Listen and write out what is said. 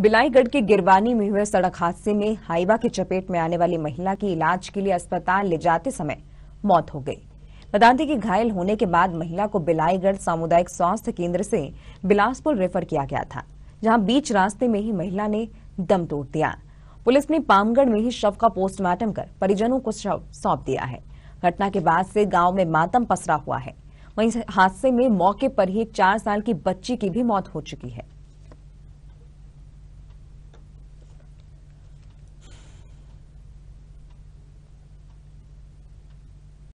बिलाईगढ़ के गिरवानी में हुए सड़क हादसे में हाईवा की चपेट में आने वाली महिला की इलाज के लिए अस्पताल ले जाते समय मौत हो गई बता दें कि घायल होने के बाद महिला को बिलाईगढ़ सामुदायिक स्वास्थ्य केंद्र से बिलासपुर रेफर किया गया था जहां बीच रास्ते में ही महिला ने दम तोड़ दिया पुलिस ने पामगढ़ में ही शव का पोस्टमार्टम कर परिजनों को शव सौंप दिया है घटना के बाद से गांव में मातम पसरा हुआ है वहीं हादसे में मौके पर ही चार साल की बच्ची की भी मौत हो चुकी है